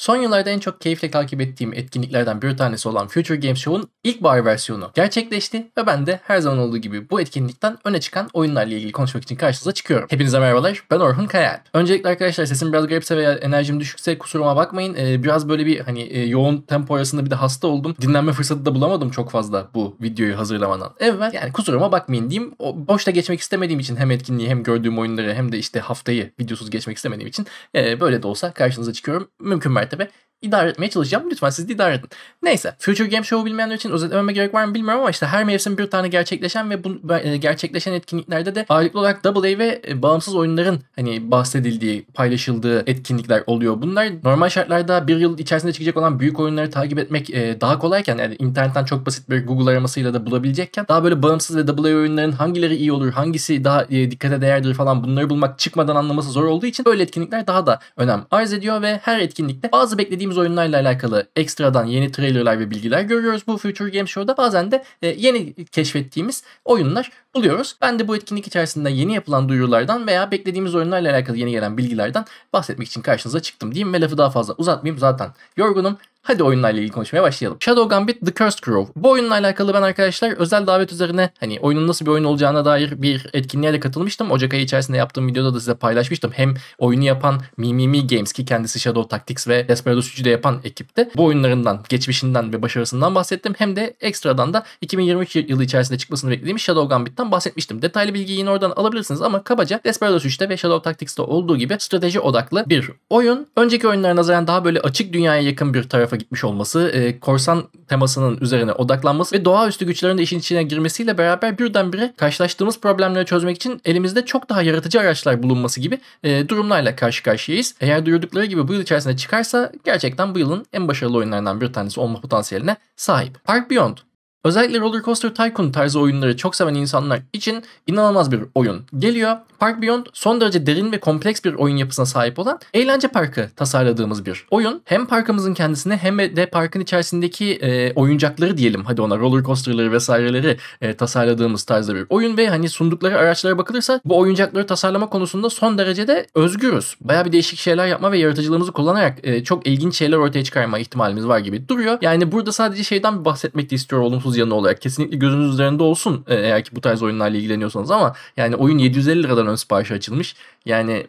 Son yıllarda en çok keyifle takip ettiğim etkinliklerden bir tanesi olan Future Games Show'un ilk bahar versiyonu gerçekleşti ve ben de her zaman olduğu gibi bu etkinlikten öne çıkan oyunlarla ilgili konuşmak için karşınıza çıkıyorum. Hepinize merhabalar, ben Orhun Kayal. Öncelikle arkadaşlar sesim biraz garipse veya enerjim düşükse kusuruma bakmayın. Ee, biraz böyle bir hani e, yoğun tempo arasında bir de hasta oldum. Dinlenme fırsatı da bulamadım çok fazla bu videoyu hazırlamadan. Evet yani kusuruma bakmayın diyeyim. O, boşta geçmek istemediğim için hem etkinliği hem gördüğüm oyunları hem de işte haftayı videosuz geçmek istemediğim için e, böyle de olsa karşınıza çıkıyorum. Mümkün mertebe مرتبه idare etmeye çalışacağım. Lütfen siz de idare edin. Neyse. Future Game Show'u bilmeyenler için özetlememe gerek var mı bilmiyorum ama işte her mevsim bir tane gerçekleşen ve bu e, gerçekleşen etkinliklerde de ağırlıklı olarak AA ve e, bağımsız oyunların hani bahsedildiği, paylaşıldığı etkinlikler oluyor. Bunlar normal şartlarda bir yıl içerisinde çıkacak olan büyük oyunları takip etmek e, daha kolayken yani internetten çok basit bir Google aramasıyla da bulabilecekken daha böyle bağımsız ve AA oyunların hangileri iyi olur, hangisi daha dikkate değerdir falan bunları bulmak çıkmadan anlaması zor olduğu için böyle etkinlikler daha da önem arz ediyor ve her etkinlikte bazı beklediğim sevdiğimiz oyunlarla alakalı ekstradan yeni trailerlar ve bilgiler görüyoruz bu Future Game Show'da. Bazen de e, yeni keşfettiğimiz oyunlar buluyoruz. Ben de bu etkinlik içerisinde yeni yapılan duyurulardan veya beklediğimiz oyunlarla alakalı yeni gelen bilgilerden bahsetmek için karşınıza çıktım diyeyim ve lafı daha fazla uzatmayayım zaten yorgunum. Hadi oyunlarla ilgili konuşmaya başlayalım. Shadow Gambit The Cursed Grove. Bu oyunla alakalı ben arkadaşlar özel davet üzerine hani oyunun nasıl bir oyun olacağına dair bir etkinliğe de katılmıştım. Ocak ayı içerisinde yaptığım videoda da size paylaşmıştım. Hem oyunu yapan Mimimi Games ki kendisi Shadow Tactics ve Desperados 3'ü de yapan ekipte bu oyunlarından, geçmişinden ve başarısından bahsettim. Hem de ekstradan da 2023 yılı içerisinde çıkmasını beklediğim Shadow Gambit Battlegrounds'tan bahsetmiştim. Detaylı bilgiyi yine oradan alabilirsiniz ama kabaca Desperados 3'te ve Shadow Tactics'te olduğu gibi strateji odaklı bir oyun. Önceki oyunlara nazaran daha böyle açık dünyaya yakın bir tarafa gitmiş olması, e, korsan temasının üzerine odaklanması ve doğaüstü güçlerin de işin içine girmesiyle beraber birdenbire karşılaştığımız problemleri çözmek için elimizde çok daha yaratıcı araçlar bulunması gibi e, durumlarla karşı karşıyayız. Eğer duyurdukları gibi bu yıl içerisinde çıkarsa gerçekten bu yılın en başarılı oyunlarından bir tanesi olma potansiyeline sahip. Park Beyond Özellikle Roller Coaster Tycoon tarzı oyunları çok seven insanlar için inanılmaz bir oyun geliyor. Park Beyond son derece derin ve kompleks bir oyun yapısına sahip olan eğlence parkı tasarladığımız bir oyun. Hem parkımızın kendisine hem de parkın içerisindeki e, oyuncakları diyelim hadi ona roller coasterları vesaireleri e, tasarladığımız tarzda bir oyun ve hani sundukları araçlara bakılırsa bu oyuncakları tasarlama konusunda son derecede özgürüz. Baya bir değişik şeyler yapma ve yaratıcılığımızı kullanarak e, çok ilginç şeyler ortaya çıkarma ihtimalimiz var gibi duruyor. Yani burada sadece şeyden bahsetmek de istiyor olumsuz 19 yanı olarak kesinlikle gözünüz üzerinde olsun e, eğer ki bu tarz oyunlarla ilgileniyorsanız ama yani oyun 750 liradan ön siparişi açılmış. Yani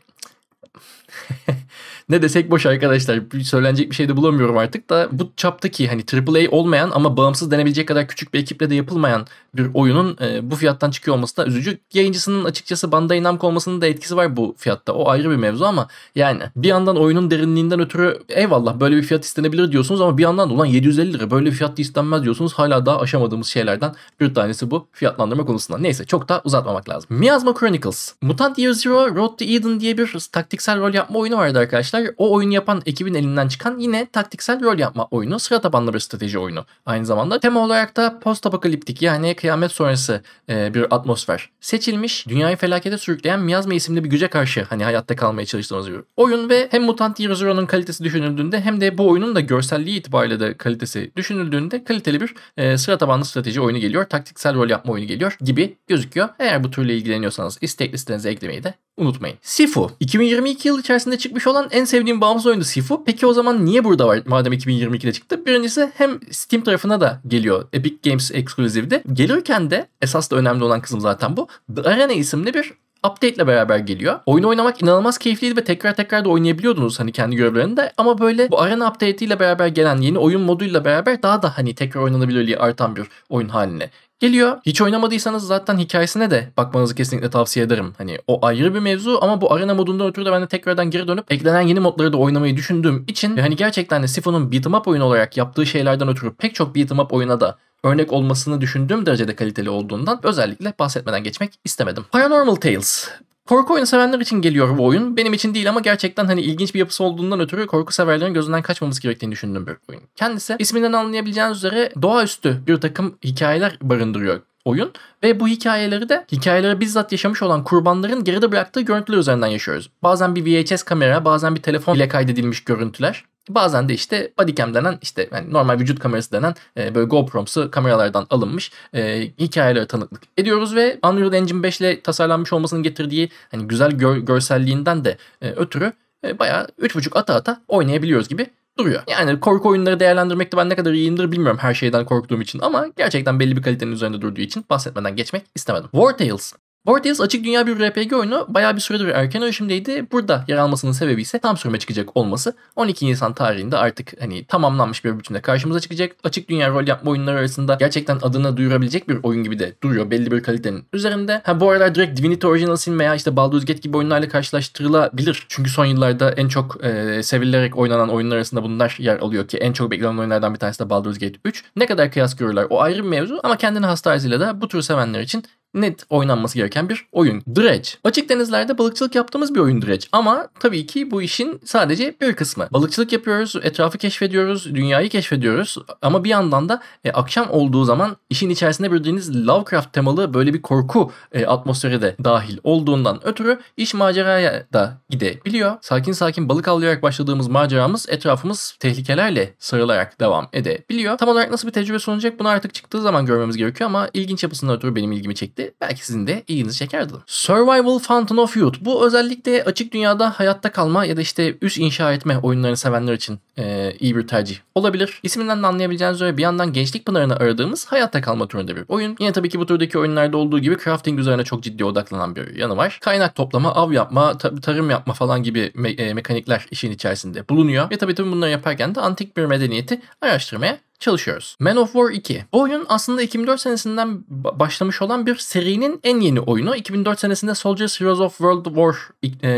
ne desek boş arkadaşlar. Bir söylenecek bir şey de bulamıyorum artık da bu çaptaki hani AAA olmayan ama bağımsız denebilecek kadar küçük bir ekiple de yapılmayan bir oyunun e, bu fiyattan çıkıyor olması da üzücü. Yayıncısının açıkçası Bandai Namco olmasının da etkisi var bu fiyatta. O ayrı bir mevzu ama yani bir yandan oyunun derinliğinden ötürü eyvallah böyle bir fiyat istenebilir diyorsunuz ama bir yandan da ulan 750 lira böyle bir fiyat istenmez diyorsunuz. Hala daha aşamadığımız şeylerden bir tanesi bu fiyatlandırma konusunda. Neyse çok da uzatmamak lazım. Miasma Chronicles. Mutant Year Zero Road to Eden diye bir taktiksel rol yapma oyunu vardı arkadaşlar sefer o oyun yapan ekibin elinden çıkan yine taktiksel rol yapma oyunu, sıra tabanlı bir strateji oyunu. Aynı zamanda tema olarak da post apokaliptik yani kıyamet sonrası e, bir atmosfer seçilmiş. Dünyayı felakete sürükleyen Miyazma isimli bir güce karşı hani hayatta kalmaya çalıştığımız bir oyun ve hem Mutant Year Zero'nun kalitesi düşünüldüğünde hem de bu oyunun da görselliği itibariyle de kalitesi düşünüldüğünde kaliteli bir e, sıra tabanlı strateji oyunu geliyor. Taktiksel rol yapma oyunu geliyor gibi gözüküyor. Eğer bu türle ilgileniyorsanız istek listenize eklemeyi de unutmayın. Sifu 2022 yıl içerisinde çıkmış olan en sevdiğim bağımsız oyundu Sifu. Peki o zaman niye burada var madem 2022'de çıktı? Birincisi hem Steam tarafına da geliyor Epic Games Exclusive'de Gelirken de esas da önemli olan kısım zaten bu. The Arena isimli bir update ile beraber geliyor. Oyunu oynamak inanılmaz keyifliydi ve tekrar tekrar da oynayabiliyordunuz hani kendi görevlerinde. Ama böyle bu arena update ile beraber gelen yeni oyun moduyla beraber daha da hani tekrar oynanabilirliği artan bir oyun haline geliyor. Hiç oynamadıysanız zaten hikayesine de bakmanızı kesinlikle tavsiye ederim. Hani o ayrı bir mevzu ama bu arena modundan ötürü de ben de tekrardan geri dönüp eklenen yeni modları da oynamayı düşündüğüm için ve hani gerçekten de Sifo'nun beat'em up oyunu olarak yaptığı şeylerden ötürü pek çok beat'em up oyuna da örnek olmasını düşündüğüm derecede kaliteli olduğundan özellikle bahsetmeden geçmek istemedim. Paranormal Tales Korku oyunu sevenler için geliyor bu oyun. Benim için değil ama gerçekten hani ilginç bir yapısı olduğundan ötürü korku severlerin gözünden kaçmamız gerektiğini düşündüğüm bir oyun. Kendisi isminden anlayabileceğiniz üzere doğaüstü bir takım hikayeler barındırıyor oyun ve bu hikayeleri de hikayeleri bizzat yaşamış olan kurbanların geride bıraktığı görüntüler üzerinden yaşıyoruz. Bazen bir VHS kamera, bazen bir telefon ile kaydedilmiş görüntüler Bazen de işte bodycam denen işte yani normal vücut kamerası denen e, böyle GoPro'msu kameralardan alınmış e, hikayelere tanıklık ediyoruz ve Unreal Engine 5 ile tasarlanmış olmasının getirdiği hani güzel gör, görselliğinden de e, ötürü e, bayağı 3.5 ata ata oynayabiliyoruz gibi duruyor. Yani korku oyunları değerlendirmekte ben ne kadar iyiyimdir bilmiyorum her şeyden korktuğum için ama gerçekten belli bir kalitenin üzerinde durduğu için bahsetmeden geçmek istemedim. War Tales Board açık dünya bir RPG oyunu bayağı bir süredir erken erişimdeydi. Burada yer almasının sebebi ise tam sürme çıkacak olması. 12 Nisan tarihinde artık hani tamamlanmış bir bütünle karşımıza çıkacak. Açık dünya rol yapma oyunları arasında gerçekten adını duyurabilecek bir oyun gibi de duruyor belli bir kalitenin üzerinde. Ha bu aralar direkt Divinity Original Sin veya işte Baldur's Gate gibi oyunlarla karşılaştırılabilir. Çünkü son yıllarda en çok e, sevilerek oynanan oyunlar arasında bunlar yer alıyor ki en çok beklenen oyunlardan bir tanesi de Baldur's Gate 3. Ne kadar kıyas görürler o ayrı bir mevzu ama kendini hasta da bu tür sevenler için net oynanması gereken bir oyun. Dredge. Açık denizlerde balıkçılık yaptığımız bir oyun Dredge. Ama tabii ki bu işin sadece bir kısmı. Balıkçılık yapıyoruz, etrafı keşfediyoruz, dünyayı keşfediyoruz. Ama bir yandan da e, akşam olduğu zaman işin içerisinde bildiğiniz Lovecraft temalı böyle bir korku e, atmosferi de dahil olduğundan ötürü iş maceraya da gidebiliyor. Sakin sakin balık avlayarak başladığımız maceramız etrafımız tehlikelerle sarılarak devam edebiliyor. Tam olarak nasıl bir tecrübe sunacak bunu artık çıktığı zaman görmemiz gerekiyor ama ilginç yapısından ötürü benim ilgimi çekti etti. Belki sizin de ilginizi çekerdi. Survival Fountain of Youth. Bu özellikle açık dünyada hayatta kalma ya da işte üst inşa etme oyunlarını sevenler için e, iyi bir tercih olabilir. İsminden de anlayabileceğiniz üzere bir yandan gençlik pınarına aradığımız hayatta kalma türünde bir oyun. Yine tabii ki bu türdeki oyunlarda olduğu gibi crafting üzerine çok ciddi odaklanan bir yanı var. Kaynak toplama, av yapma, tarım yapma falan gibi me- e, mekanikler işin içerisinde bulunuyor. Ve tabii tüm bunları yaparken de antik bir medeniyeti araştırmaya çalışıyoruz. Man of War 2. Bu oyun aslında 2004 senesinden başlamış olan bir serinin en yeni oyunu. 2004 senesinde Soldiers Heroes of World War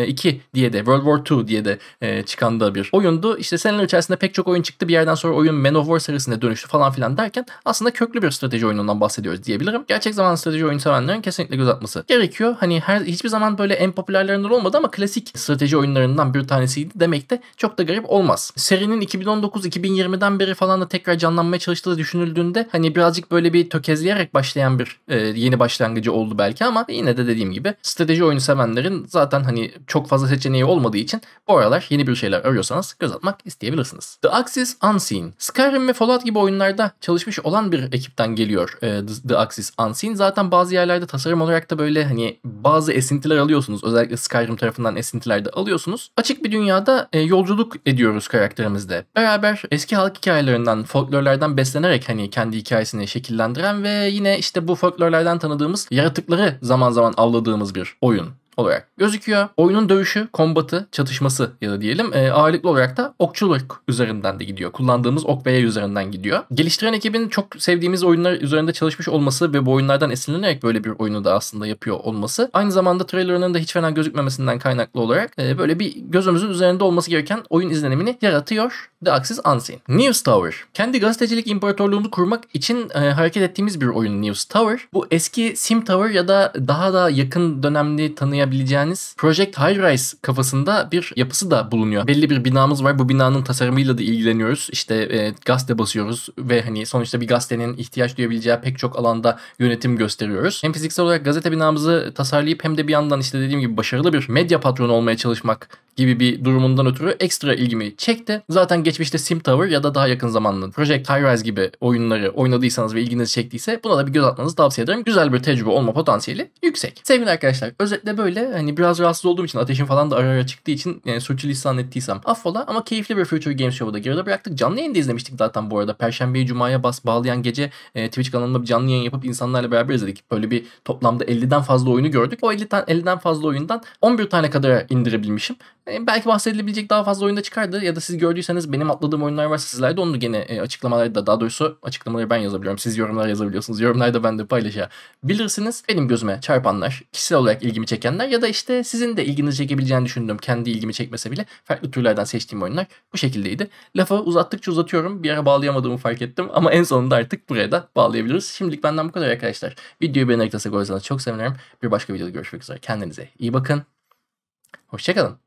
2 e, diye de World War 2 diye de e, çıkan da bir oyundu. İşte seneler içerisinde pek çok oyun çıktı. Bir yerden sonra oyun Man of War serisine dönüştü falan filan derken aslında köklü bir strateji oyunundan bahsediyoruz diyebilirim. Gerçek zaman strateji oyunu sevenlerin kesinlikle göz atması gerekiyor. Hani her hiçbir zaman böyle en popülerlerinden olmadı ama klasik strateji oyunlarından bir tanesiydi demek de çok da garip olmaz. Serinin 2019-2020'den beri falan da tekrar can planlanmaya çalıştığı düşünüldüğünde hani birazcık böyle bir tökezleyerek başlayan bir e, yeni başlangıcı oldu belki ama yine de dediğim gibi strateji oyunu sevenlerin zaten hani çok fazla seçeneği olmadığı için bu aralar yeni bir şeyler arıyorsanız göz atmak isteyebilirsiniz. The Axis Unseen. Skyrim ve Fallout gibi oyunlarda çalışmış olan bir ekipten geliyor e, The, Axis Unseen. Zaten bazı yerlerde tasarım olarak da böyle hani bazı esintiler alıyorsunuz. Özellikle Skyrim tarafından esintiler de alıyorsunuz. Açık bir dünyada e, yolculuk ediyoruz karakterimizde. Beraber eski halk hikayelerinden, folklor folklorlardan beslenerek hani kendi hikayesini şekillendiren ve yine işte bu folklorlardan tanıdığımız yaratıkları zaman zaman avladığımız bir oyun olarak gözüküyor. Oyunun dövüşü, kombatı, çatışması ya da diyelim e, ağırlıklı olarak da okçuluk üzerinden de gidiyor. Kullandığımız ok veya üzerinden gidiyor. Geliştiren ekibin çok sevdiğimiz oyunlar üzerinde çalışmış olması ve bu oyunlardan esinlenerek böyle bir oyunu da aslında yapıyor olması. Aynı zamanda trailerının da hiç fena gözükmemesinden kaynaklı olarak e, böyle bir gözümüzün üzerinde olması gereken oyun izlenimini yaratıyor The Axis Unseen. News Tower. Kendi gazetecilik imparatorluğunu kurmak için e, hareket ettiğimiz bir oyun News Tower. Bu eski Sim Tower ya da daha da yakın dönemli tanıyan anlayabileceğiniz Project High Rise kafasında bir yapısı da bulunuyor. Belli bir binamız var. Bu binanın tasarımıyla da ilgileniyoruz. İşte e, gazete basıyoruz ve hani sonuçta bir gazetenin ihtiyaç duyabileceği pek çok alanda yönetim gösteriyoruz. Hem fiziksel olarak gazete binamızı tasarlayıp hem de bir yandan işte dediğim gibi başarılı bir medya patronu olmaya çalışmak gibi bir durumundan ötürü ekstra ilgimi çekti. Zaten geçmişte Sim Tower ya da daha yakın zamanlı Project High Rise gibi oyunları oynadıysanız ve ilginizi çektiyse buna da bir göz atmanızı tavsiye ederim. Güzel bir tecrübe olma potansiyeli yüksek. Sevgili arkadaşlar özetle böyle hani biraz rahatsız olduğum için ateşim falan da ara ara çıktığı için yani sürçülisan ettiysem affola ama keyifli bir Future Games Show'u da geride bıraktık. Canlı yayında izlemiştik zaten bu arada. Perşembeyi Cuma'ya bas bağlayan gece e, Twitch kanalında bir canlı yayın yapıp insanlarla beraber izledik. Böyle bir toplamda 50'den fazla oyunu gördük. O 50'den 50'den fazla oyundan 11 tane kadar indirebilmişim. E, belki bahsedilebilecek daha fazla oyunda çıkardı ya da siz gördüyseniz benim atladığım oyunlar varsa sizler de onu gene e, açıklamalarda daha doğrusu açıklamaları ben yazabiliyorum. Siz yorumlar yazabiliyorsunuz. Yorumlarda ben de paylaşabilirsiniz. Benim gözüme çarpanlar, kişisel olarak ilgimi çekenler ya da işte sizin de ilginizi çekebileceğini düşündüğüm kendi ilgimi çekmese bile farklı türlerden seçtiğim oyunlar bu şekildeydi. Lafı uzattıkça uzatıyorum. Bir ara bağlayamadığımı fark ettim ama en sonunda artık buraya da bağlayabiliriz. Şimdilik benden bu kadar arkadaşlar. Videoyu beğenerek destek çok sevinirim. Bir başka videoda görüşmek üzere. Kendinize iyi bakın. Hoşçakalın.